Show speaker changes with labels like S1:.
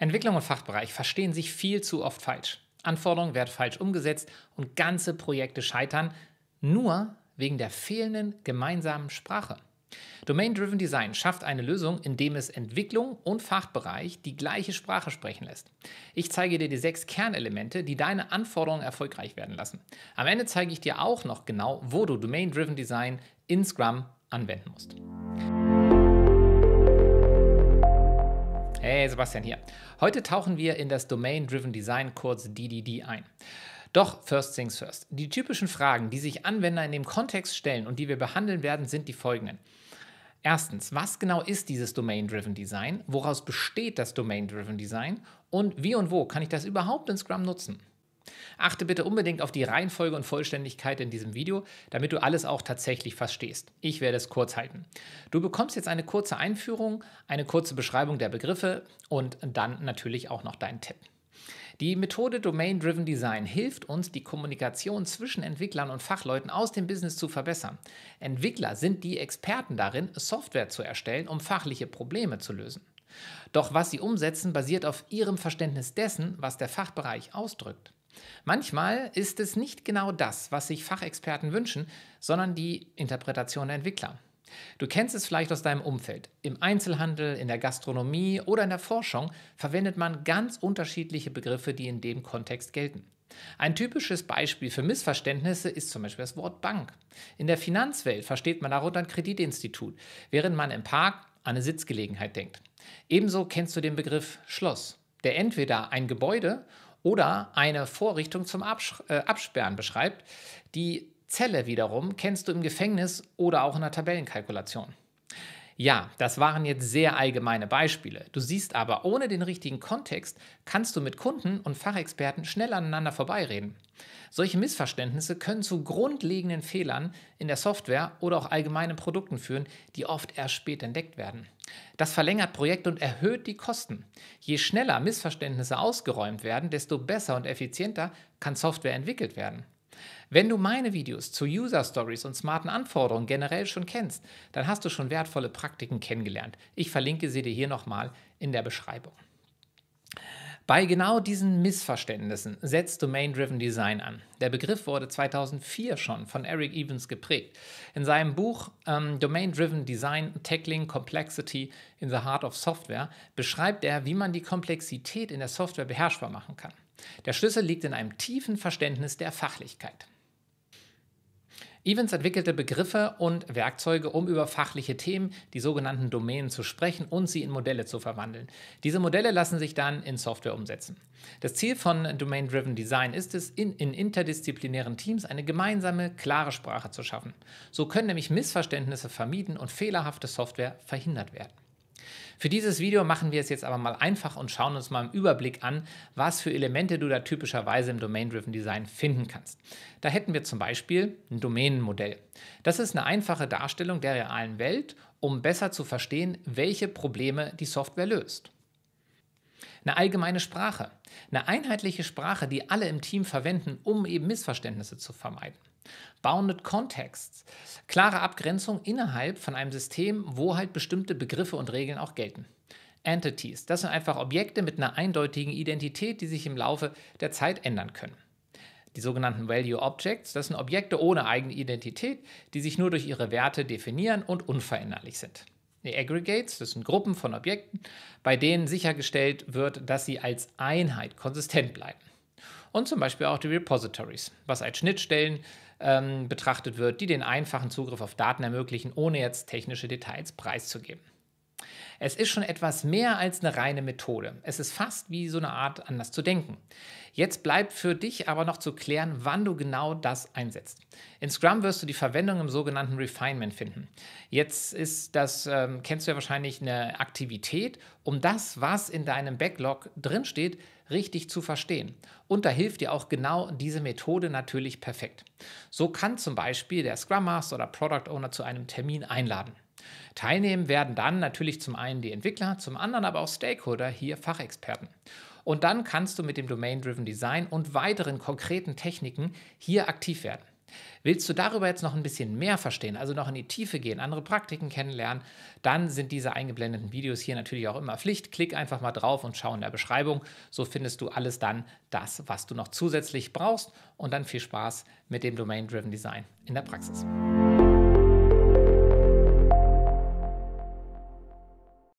S1: Entwicklung und Fachbereich verstehen sich viel zu oft falsch. Anforderungen werden falsch umgesetzt und ganze Projekte scheitern, nur wegen der fehlenden gemeinsamen Sprache. Domain-Driven Design schafft eine Lösung, indem es Entwicklung und Fachbereich die gleiche Sprache sprechen lässt. Ich zeige dir die sechs Kernelemente, die deine Anforderungen erfolgreich werden lassen. Am Ende zeige ich dir auch noch genau, wo du Domain-Driven Design in Scrum anwenden musst. Hey Sebastian hier. Heute tauchen wir in das Domain Driven Design kurz DDD ein. Doch, first things first. Die typischen Fragen, die sich Anwender in dem Kontext stellen und die wir behandeln werden, sind die folgenden. Erstens, was genau ist dieses Domain-Driven Design? Woraus besteht das Domain-Driven Design? Und wie und wo kann ich das überhaupt in Scrum nutzen? Achte bitte unbedingt auf die Reihenfolge und Vollständigkeit in diesem Video, damit du alles auch tatsächlich verstehst. Ich werde es kurz halten. Du bekommst jetzt eine kurze Einführung, eine kurze Beschreibung der Begriffe und dann natürlich auch noch deinen Tipp. Die Methode Domain Driven Design hilft uns, die Kommunikation zwischen Entwicklern und Fachleuten aus dem Business zu verbessern. Entwickler sind die Experten darin, Software zu erstellen, um fachliche Probleme zu lösen. Doch was sie umsetzen, basiert auf ihrem Verständnis dessen, was der Fachbereich ausdrückt. Manchmal ist es nicht genau das, was sich Fachexperten wünschen, sondern die Interpretation der Entwickler. Du kennst es vielleicht aus deinem Umfeld. Im Einzelhandel, in der Gastronomie oder in der Forschung verwendet man ganz unterschiedliche Begriffe, die in dem Kontext gelten. Ein typisches Beispiel für Missverständnisse ist zum Beispiel das Wort Bank. In der Finanzwelt versteht man darunter ein Kreditinstitut, während man im Park an eine Sitzgelegenheit denkt. Ebenso kennst du den Begriff Schloss, der entweder ein Gebäude oder eine Vorrichtung zum Absch äh, Absperren beschreibt. Die Zelle wiederum kennst du im Gefängnis oder auch in der Tabellenkalkulation. Ja, das waren jetzt sehr allgemeine Beispiele. Du siehst aber, ohne den richtigen Kontext kannst du mit Kunden und Fachexperten schnell aneinander vorbeireden. Solche Missverständnisse können zu grundlegenden Fehlern in der Software oder auch allgemeinen Produkten führen, die oft erst spät entdeckt werden. Das verlängert Projekte und erhöht die Kosten. Je schneller Missverständnisse ausgeräumt werden, desto besser und effizienter kann Software entwickelt werden. Wenn du meine Videos zu User Stories und smarten Anforderungen generell schon kennst, dann hast du schon wertvolle Praktiken kennengelernt. Ich verlinke sie dir hier nochmal in der Beschreibung. Bei genau diesen Missverständnissen setzt Domain-Driven Design an. Der Begriff wurde 2004 schon von Eric Evans geprägt. In seinem Buch ähm, Domain-Driven Design Tackling Complexity in the Heart of Software beschreibt er, wie man die Komplexität in der Software beherrschbar machen kann. Der Schlüssel liegt in einem tiefen Verständnis der Fachlichkeit. Evans entwickelte Begriffe und Werkzeuge, um über fachliche Themen, die sogenannten Domänen, zu sprechen und sie in Modelle zu verwandeln. Diese Modelle lassen sich dann in Software umsetzen. Das Ziel von Domain-Driven Design ist es, in, in, interdisziplinären Teams eine gemeinsame, klare Sprache zu schaffen. So können nämlich Missverständnisse vermieden und fehlerhafte Software verhindert werden. Für dieses Video machen wir es jetzt aber mal einfach und schauen uns mal im Überblick an, was für Elemente du da typischerweise im Domain-Driven Design finden kannst. Da hätten wir zum Beispiel ein Domänenmodell. Das ist eine einfache Darstellung der realen Welt, um besser zu verstehen, welche Probleme die Software löst. Eine allgemeine Sprache. Eine einheitliche Sprache, die alle im Team verwenden, um eben Missverständnisse zu vermeiden. Bounded Contexts. Klare Abgrenzung innerhalb von einem System, wo halt bestimmte Begriffe und Regeln auch gelten. Entities. Das sind einfach Objekte mit einer eindeutigen Identität, die sich im Laufe der Zeit ändern können. Die sogenannten Value Objects, das sind Objekte ohne eigene Identität, die sich nur durch ihre Werte definieren und unveränderlich sind. Die Aggregates, das sind Gruppen von Objekten, bei denen sichergestellt wird, dass sie als Einheit konsistent bleiben. Und zum Beispiel auch die Repositories, was als Schnittstellen ähm, betrachtet wird, die den einfachen Zugriff auf Daten ermöglichen, ohne jetzt technische Details preiszugeben. Es ist schon etwas mehr als eine reine Methode. Es ist fast wie so eine Art, anders zu denken. Jetzt bleibt für dich aber noch zu klären, wann du genau das einsetzt. In Scrum wirst du die Verwendung im sogenannten Refinement finden. Jetzt ist das, ähm, kennst du ja wahrscheinlich, eine Aktivität, um das, was in deinem Backlog drinsteht, richtig zu verstehen. Und da hilft dir auch genau diese Methode natürlich perfekt. So kann zum Beispiel der Scrum Master oder Product Owner zu einem Termin einladen. Teilnehmen werden dann natürlich zum einen die Entwickler, zum anderen aber auch Stakeholder, hier Fachexperten. Und dann kannst du mit dem Domain-Driven Design und weiteren konkreten Techniken hier aktiv werden. Willst du darüber jetzt noch ein bisschen mehr verstehen, also noch in die Tiefe gehen, andere Praktiken kennenlernen, dann sind diese eingeblendeten Videos hier natürlich auch immer Pflicht. Klick einfach mal drauf und schau in der Beschreibung. So findest du alles dann das, was du noch zusätzlich brauchst. Und dann viel Spaß mit dem Domain-Driven Design in der Praxis.